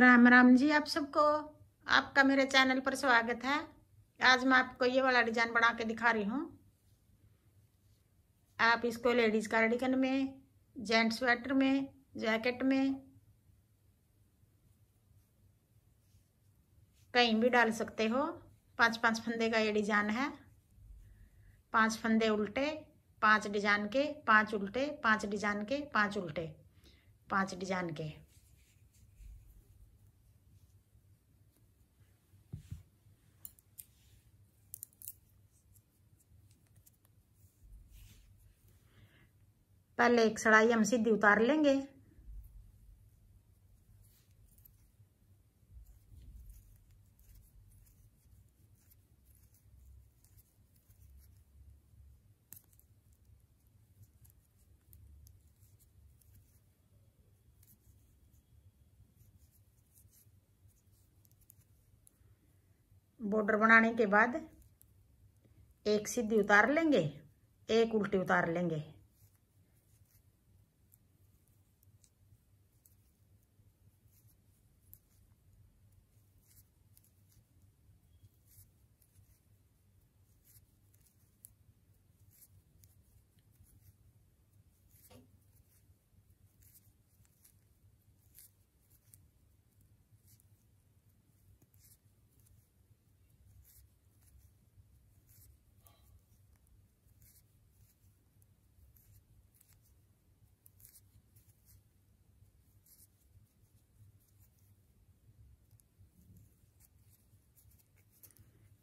राम राम जी आप सबको आपका मेरे चैनल पर स्वागत है आज मैं आपको ये वाला डिजाइन बना के दिखा रही हूँ आप इसको लेडीज़ कार्डिगन में जेंट स्वेटर में जैकेट में कहीं भी डाल सकते हो पांच पांच फंदे का ये डिजाइन है पांच फंदे उल्टे पांच डिजाइन के पांच उल्टे पांच डिजाइन के पांच उल्टे पांच डिजाइन के पहले एक सड़ाई हम सीधी उतार लेंगे बॉर्डर बनाने के बाद एक सीधी उतार लेंगे एक उल्टी उतार लेंगे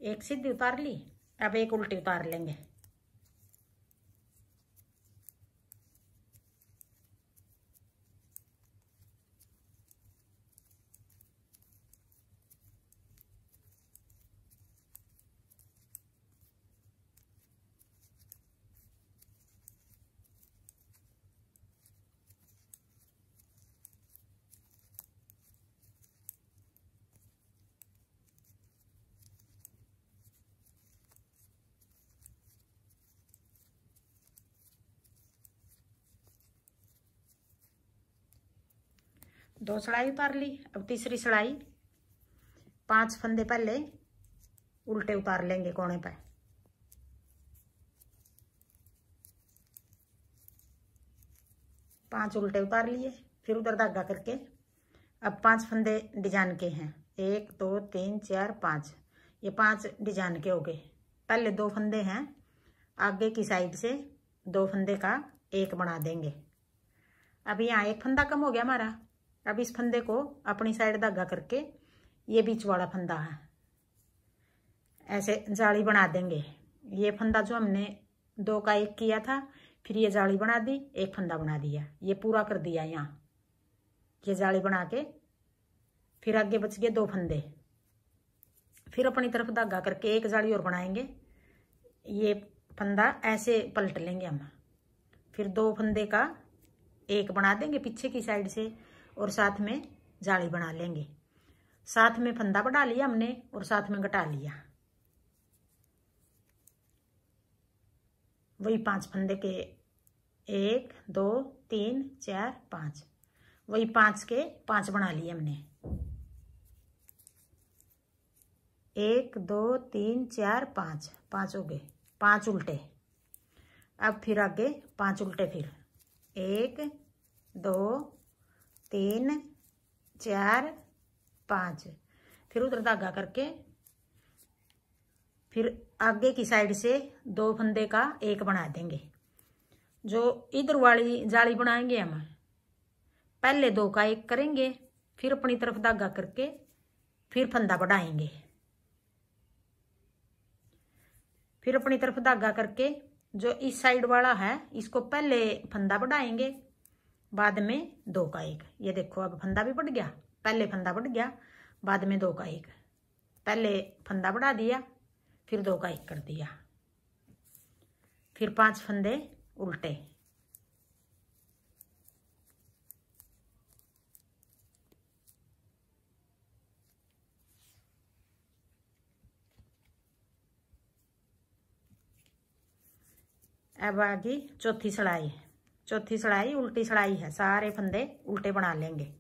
एक सीधी उतार ली अब एक उल्टी उतार लेंगे दो सड़ाई उतार ली अब तीसरी सड़ाई पांच फंदे पहले उल्टे उतार लेंगे कोने पर पांच उल्टे उतार लिए फिर उधर धागा करके अब पांच फंदे डिजाइन के हैं एक दो तीन चार पाँच ये पांच डिजाइन के हो गए पहले दो फंदे हैं आगे की साइड से दो फंदे का एक बना देंगे अब यहाँ एक फंदा कम हो गया हमारा अब इस फंदे को अपनी साइड धागा करके ये बीच वाला फंदा है ऐसे जाली बना देंगे ये फंदा जो हमने दो का एक किया था फिर ये जाली बना दी एक फंदा बना दिया ये पूरा कर दिया यहाँ ये जाली बना के फिर आगे बच गए दो फंदे फिर अपनी तरफ धागा करके एक जाली और बनाएंगे ये फंदा ऐसे पलट लेंगे हम फिर दो फंदे का एक बना देंगे पीछे की साइड से और साथ में जाली बना लेंगे साथ में फंदा बढ़ा लिया हमने और साथ में घटा लिया वही पांच फंदे के एक दो तीन चार पाँच वही पांच के पांच बना लिए हमने एक दो तीन चार पाँच पांच हो गए पांच उल्टे अब फिर आगे पांच उल्टे फिर एक दो तीन चार पाँच फिर उधर धागा करके फिर आगे की साइड से दो फंदे का एक बना देंगे जो इधर वाली जाली बनाएंगे हम पहले दो का एक करेंगे फिर अपनी तरफ धागा करके फिर फंदा बढ़ाएंगे फिर अपनी तरफ धागा करके जो इस साइड वाला है इसको पहले फंदा बढ़ाएंगे बाद में दो का एक ये देखो अब फंदा भी बढ़ गया पहले फंदा बढ़ गया बाद में दो का एक पहले फंदा बढ़ा दिया फिर दो का एक कर दिया फिर पांच फंदे उल्टे अब आ गई चौथी सड़ाई चौथी सड़ाई उल्टी सड़ाई है सारे फंदे उल्टे बना लेंगे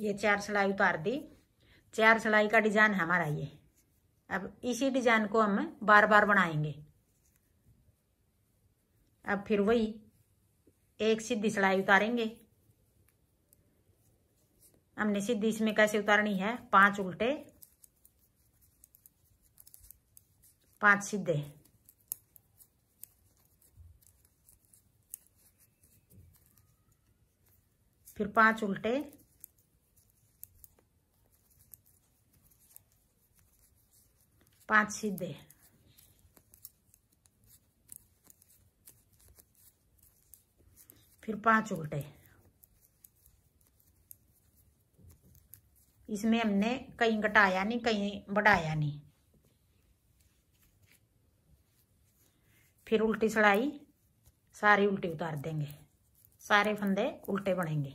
ये चार सिलाई उतार दी चार सिलाई का डिजाइन है हमारा ये अब इसी डिजाइन को हम बार बार बनाएंगे अब फिर वही एक सीधी सिलाई उतारेंगे हमने सीधी इसमें कैसे उतारनी है पांच उल्टे पांच सीधे फिर पांच उल्टे पांच सीधे फिर पांच उल्टे इसमें हमने कहीं घटाया नहीं कहीं बढ़ाया नहीं फिर उल्टी सड़ाई सारी उल्टी उतार देंगे सारे फंदे उल्टे बनेंगे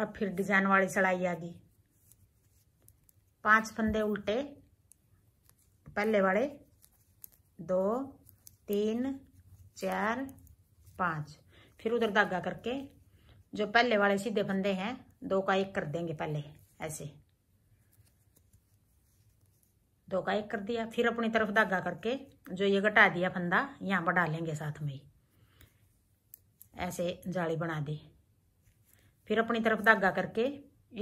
अब फिर डिजाइन वाली सिलाई आ गई पांच फंदे उल्टे पहले वाले दो तीन चार पाँच फिर उधर धागा करके जो पहले वाले सीधे फंदे हैं दो का एक कर देंगे पहले ऐसे दो का एक कर दिया फिर अपनी तरफ धागा करके जो ये घटा दिया फंदा यहाँ पर डालेंगे साथ में ही ऐसे जाली बना दी फिर अपनी तरफ धागा करके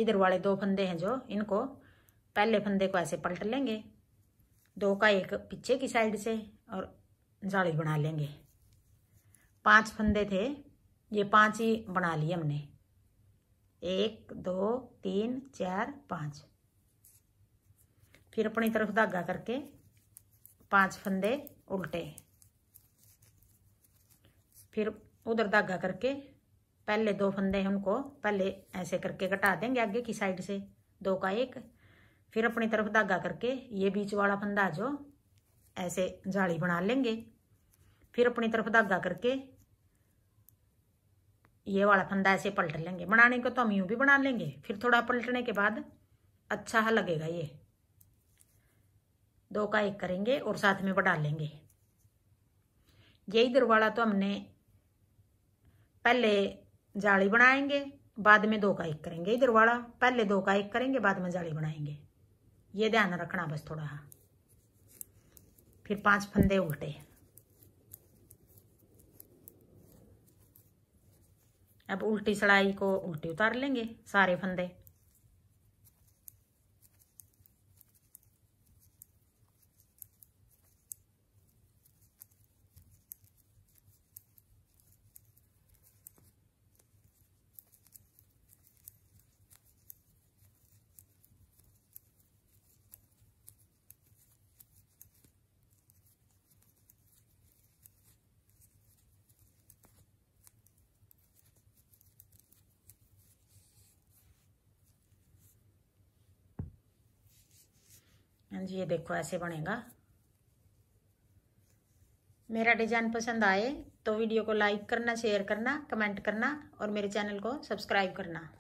इधर वाले दो फंदे हैं जो इनको पहले फंदे को ऐसे पलट लेंगे दो का एक पीछे की साइड से और जाली बना लेंगे पांच फंदे थे ये पांच ही बना लिए हमने एक दो तीन चार पाँच फिर अपनी तरफ धागा करके पांच फंदे उल्टे फिर उधर धागा करके पहले दो फंदे हैं उनको पहले ऐसे करके घटा देंगे आगे की साइड से दो का एक फिर अपनी तरफ धागा करके ये बीच वाला फंदा जो ऐसे जाली बना लेंगे फिर अपनी तरफ धागा करके ये वाला फंदा ऐसे पलट लेंगे बनाने को तो हम यूँ भी बना लेंगे फिर थोड़ा पलटने के बाद अच्छा लगेगा ये दो का एक करेंगे और साथ में बढ़ा लेंगे ये इधर वाला तो हमने पहले जाली बनाएंगे बाद में दो का एक करेंगे इधर वाला पहले दो का एक करेंगे बाद में जाली बनाएंगे ये ध्यान रखना बस थोड़ा फिर पांच फंदे उल्टे अब उल्टी सड़ाई को उल्टी उतार लेंगे सारे फंदे हाँ जी ये देखो ऐसे बनेगा मेरा डिजाइन पसंद आए तो वीडियो को लाइक करना शेयर करना कमेंट करना और मेरे चैनल को सब्सक्राइब करना